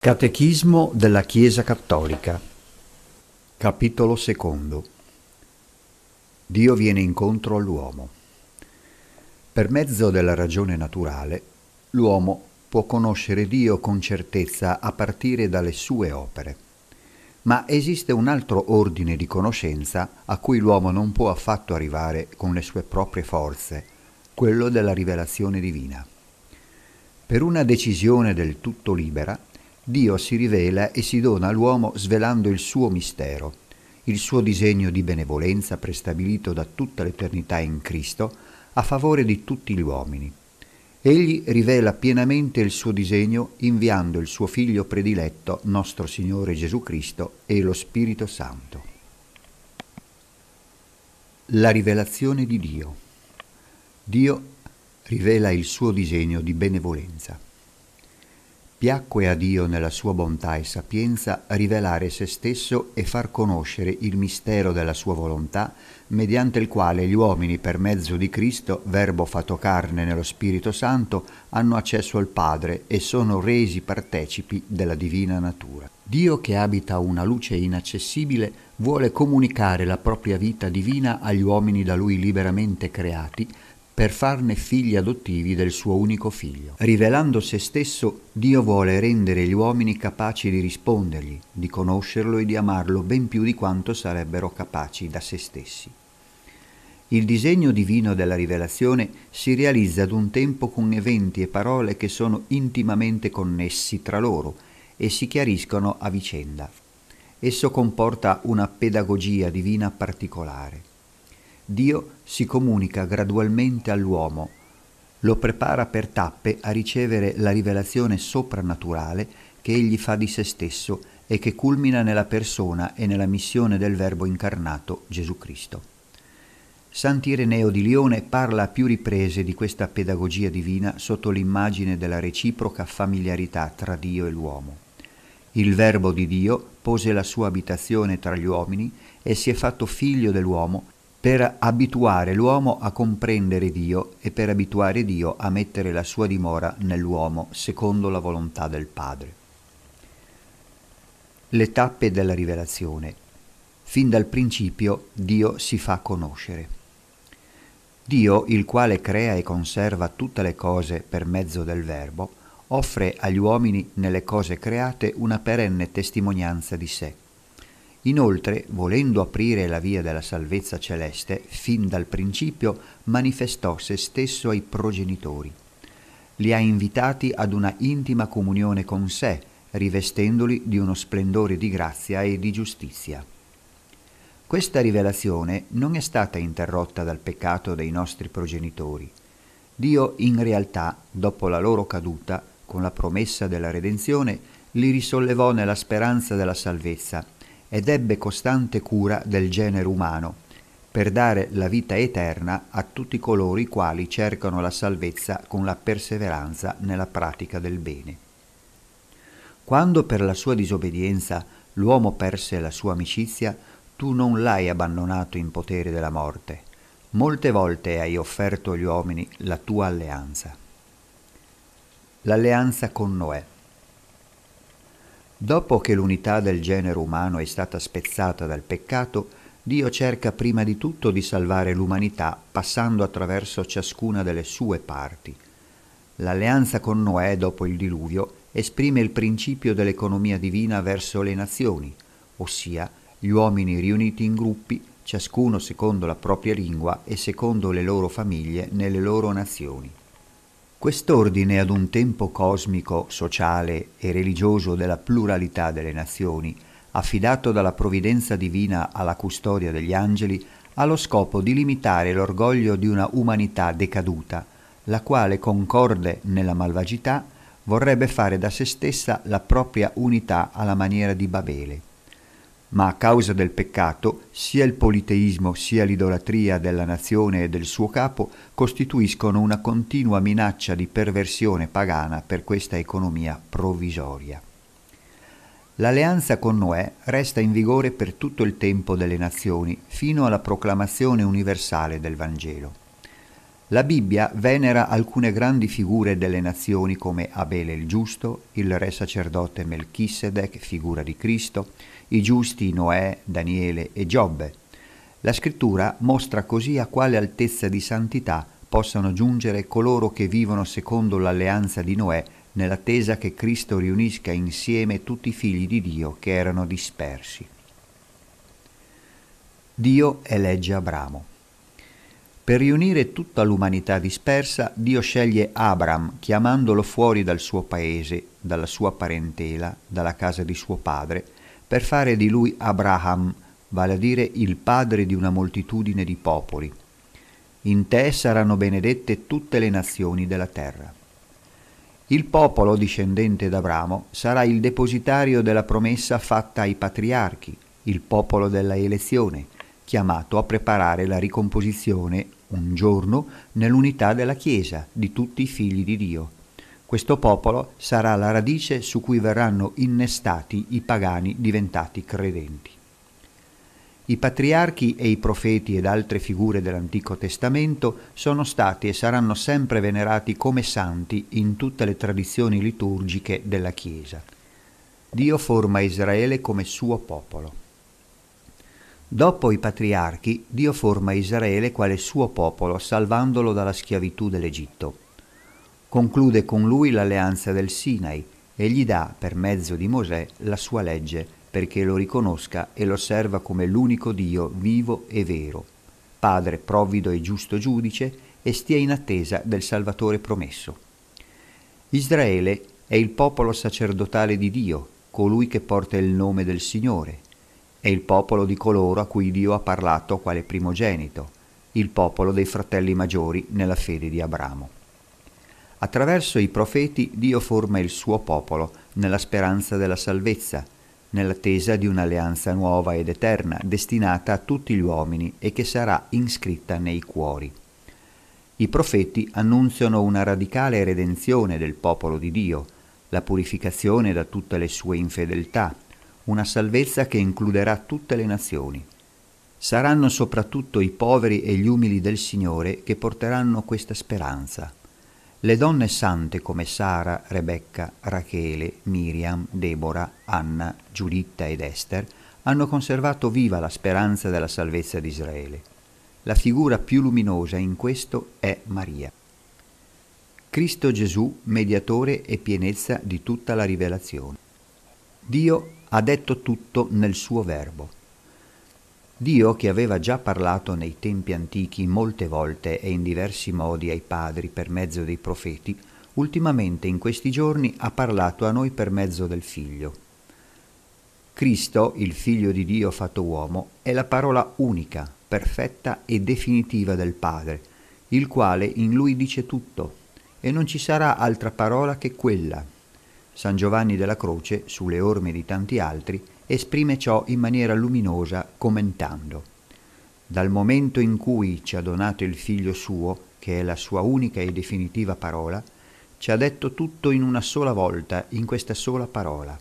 Catechismo della Chiesa Cattolica Capitolo II Dio viene incontro all'uomo. Per mezzo della ragione naturale, l'uomo può conoscere Dio con certezza a partire dalle sue opere. Ma esiste un altro ordine di conoscenza a cui l'uomo non può affatto arrivare con le sue proprie forze, quello della rivelazione divina. Per una decisione del tutto libera, Dio si rivela e si dona all'uomo svelando il suo mistero, il suo disegno di benevolenza prestabilito da tutta l'eternità in Cristo a favore di tutti gli uomini. Egli rivela pienamente il suo disegno inviando il suo Figlio prediletto, nostro Signore Gesù Cristo, e lo Spirito Santo. La rivelazione di Dio. Dio rivela il suo disegno di benevolenza. Piacque a Dio nella sua bontà e sapienza rivelare se stesso e far conoscere il mistero della sua volontà, mediante il quale gli uomini per mezzo di Cristo, verbo fatto carne nello Spirito Santo, hanno accesso al Padre e sono resi partecipi della divina natura. Dio che abita una luce inaccessibile vuole comunicare la propria vita divina agli uomini da lui liberamente creati, per farne figli adottivi del suo unico figlio. Rivelando se stesso, Dio vuole rendere gli uomini capaci di rispondergli, di conoscerlo e di amarlo ben più di quanto sarebbero capaci da se stessi. Il disegno divino della rivelazione si realizza ad un tempo con eventi e parole che sono intimamente connessi tra loro e si chiariscono a vicenda. Esso comporta una pedagogia divina particolare. Dio si comunica gradualmente all'uomo, lo prepara per tappe a ricevere la rivelazione soprannaturale che egli fa di se stesso e che culmina nella persona e nella missione del Verbo incarnato Gesù Cristo. Sant'Ireneo di Lione parla a più riprese di questa pedagogia divina sotto l'immagine della reciproca familiarità tra Dio e l'uomo. Il Verbo di Dio pose la sua abitazione tra gli uomini e si è fatto figlio dell'uomo per abituare l'uomo a comprendere Dio e per abituare Dio a mettere la sua dimora nell'uomo secondo la volontà del Padre. Le tappe della rivelazione. Fin dal principio Dio si fa conoscere. Dio, il quale crea e conserva tutte le cose per mezzo del Verbo, offre agli uomini nelle cose create una perenne testimonianza di sé Inoltre, volendo aprire la via della salvezza celeste, fin dal principio manifestò se stesso ai progenitori. Li ha invitati ad una intima comunione con sé, rivestendoli di uno splendore di grazia e di giustizia. Questa rivelazione non è stata interrotta dal peccato dei nostri progenitori. Dio in realtà, dopo la loro caduta, con la promessa della redenzione, li risollevò nella speranza della salvezza ed ebbe costante cura del genere umano, per dare la vita eterna a tutti coloro i quali cercano la salvezza con la perseveranza nella pratica del bene. Quando per la sua disobbedienza l'uomo perse la sua amicizia, tu non l'hai abbandonato in potere della morte. Molte volte hai offerto agli uomini la tua alleanza. L'alleanza con Noè. Dopo che l'unità del genere umano è stata spezzata dal peccato, Dio cerca prima di tutto di salvare l'umanità passando attraverso ciascuna delle sue parti. L'alleanza con Noè dopo il diluvio esprime il principio dell'economia divina verso le nazioni, ossia gli uomini riuniti in gruppi, ciascuno secondo la propria lingua e secondo le loro famiglie nelle loro nazioni. Quest'ordine ad un tempo cosmico, sociale e religioso della pluralità delle nazioni, affidato dalla provvidenza divina alla custodia degli angeli, ha lo scopo di limitare l'orgoglio di una umanità decaduta, la quale concorde nella malvagità vorrebbe fare da se stessa la propria unità alla maniera di Babele ma a causa del peccato sia il politeismo sia l'idolatria della nazione e del suo capo costituiscono una continua minaccia di perversione pagana per questa economia provvisoria. L'alleanza con Noè resta in vigore per tutto il tempo delle nazioni, fino alla proclamazione universale del Vangelo. La Bibbia venera alcune grandi figure delle nazioni come Abele il Giusto, il re sacerdote Melchisedec, figura di Cristo, i giusti Noè, Daniele e Giobbe. La scrittura mostra così a quale altezza di santità possano giungere coloro che vivono secondo l'alleanza di Noè nell'attesa che Cristo riunisca insieme tutti i figli di Dio che erano dispersi. Dio elegge Abramo. Per riunire tutta l'umanità dispersa, Dio sceglie Abram, chiamandolo fuori dal suo paese, dalla sua parentela, dalla casa di suo padre, per fare di lui Abraham, vale a dire il padre di una moltitudine di popoli. In te saranno benedette tutte le nazioni della terra. Il popolo discendente d'Abramo sarà il depositario della promessa fatta ai patriarchi, il popolo della elezione, chiamato a preparare la ricomposizione un giorno, nell'unità della Chiesa, di tutti i figli di Dio. Questo popolo sarà la radice su cui verranno innestati i pagani diventati credenti. I patriarchi e i profeti ed altre figure dell'Antico Testamento sono stati e saranno sempre venerati come santi in tutte le tradizioni liturgiche della Chiesa. Dio forma Israele come suo popolo. Dopo i patriarchi, Dio forma Israele quale suo popolo, salvandolo dalla schiavitù dell'Egitto. Conclude con lui l'alleanza del Sinai e gli dà, per mezzo di Mosè, la sua legge, perché lo riconosca e lo serva come l'unico Dio vivo e vero, Padre provvido e giusto giudice, e stia in attesa del Salvatore promesso. Israele è il popolo sacerdotale di Dio, colui che porta il nome del Signore, è il popolo di coloro a cui Dio ha parlato quale primogenito, il popolo dei fratelli maggiori nella fede di Abramo. Attraverso i profeti Dio forma il suo popolo nella speranza della salvezza, nell'attesa di un'alleanza nuova ed eterna destinata a tutti gli uomini e che sarà iscritta nei cuori. I profeti annunziano una radicale redenzione del popolo di Dio, la purificazione da tutte le sue infedeltà, una salvezza che includerà tutte le nazioni. Saranno soprattutto i poveri e gli umili del Signore che porteranno questa speranza. Le donne sante come Sara, Rebecca, Rachele, Miriam, Deborah, Anna, Giuditta ed Esther hanno conservato viva la speranza della salvezza di Israele. La figura più luminosa in questo è Maria. Cristo Gesù, mediatore e pienezza di tutta la rivelazione. Dio ha detto tutto nel suo verbo. Dio che aveva già parlato nei tempi antichi molte volte e in diversi modi ai padri per mezzo dei profeti, ultimamente in questi giorni ha parlato a noi per mezzo del Figlio. Cristo, il Figlio di Dio fatto uomo, è la parola unica, perfetta e definitiva del Padre, il quale in lui dice tutto, e non ci sarà altra parola che quella, San Giovanni della Croce, sulle orme di tanti altri, esprime ciò in maniera luminosa commentando. Dal momento in cui ci ha donato il figlio suo, che è la sua unica e definitiva parola, ci ha detto tutto in una sola volta, in questa sola parola.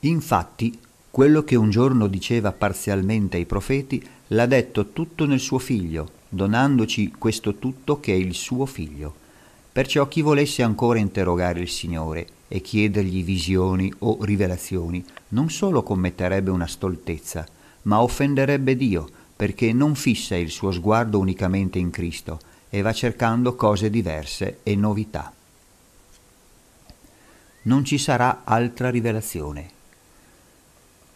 Infatti, quello che un giorno diceva parzialmente ai profeti, l'ha detto tutto nel suo figlio, donandoci questo tutto che è il suo figlio Perciò chi volesse ancora interrogare il Signore e chiedergli visioni o rivelazioni, non solo commetterebbe una stoltezza, ma offenderebbe Dio, perché non fissa il suo sguardo unicamente in Cristo e va cercando cose diverse e novità. Non ci sarà altra rivelazione.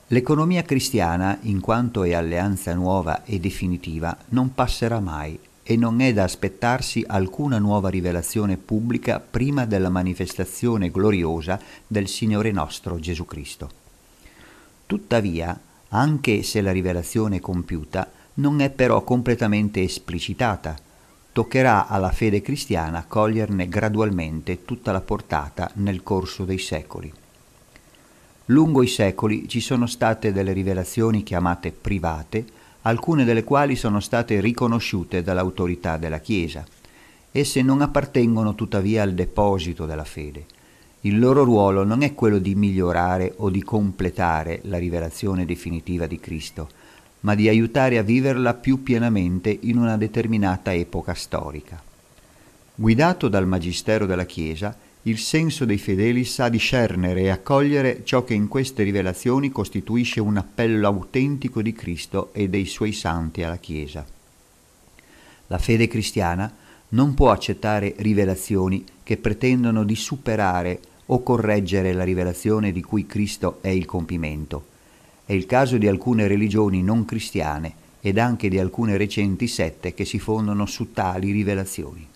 L'economia cristiana, in quanto è alleanza nuova e definitiva, non passerà mai e non è da aspettarsi alcuna nuova rivelazione pubblica prima della manifestazione gloriosa del Signore nostro Gesù Cristo. Tuttavia, anche se la rivelazione è compiuta, non è però completamente esplicitata. Toccherà alla fede cristiana coglierne gradualmente tutta la portata nel corso dei secoli. Lungo i secoli ci sono state delle rivelazioni chiamate private, alcune delle quali sono state riconosciute dall'autorità della Chiesa. Esse non appartengono tuttavia al deposito della fede. Il loro ruolo non è quello di migliorare o di completare la rivelazione definitiva di Cristo, ma di aiutare a viverla più pienamente in una determinata epoca storica. Guidato dal Magistero della Chiesa, il senso dei fedeli sa discernere e accogliere ciò che in queste rivelazioni costituisce un appello autentico di Cristo e dei suoi santi alla Chiesa. La fede cristiana non può accettare rivelazioni che pretendono di superare o correggere la rivelazione di cui Cristo è il compimento. È il caso di alcune religioni non cristiane ed anche di alcune recenti sette che si fondano su tali rivelazioni.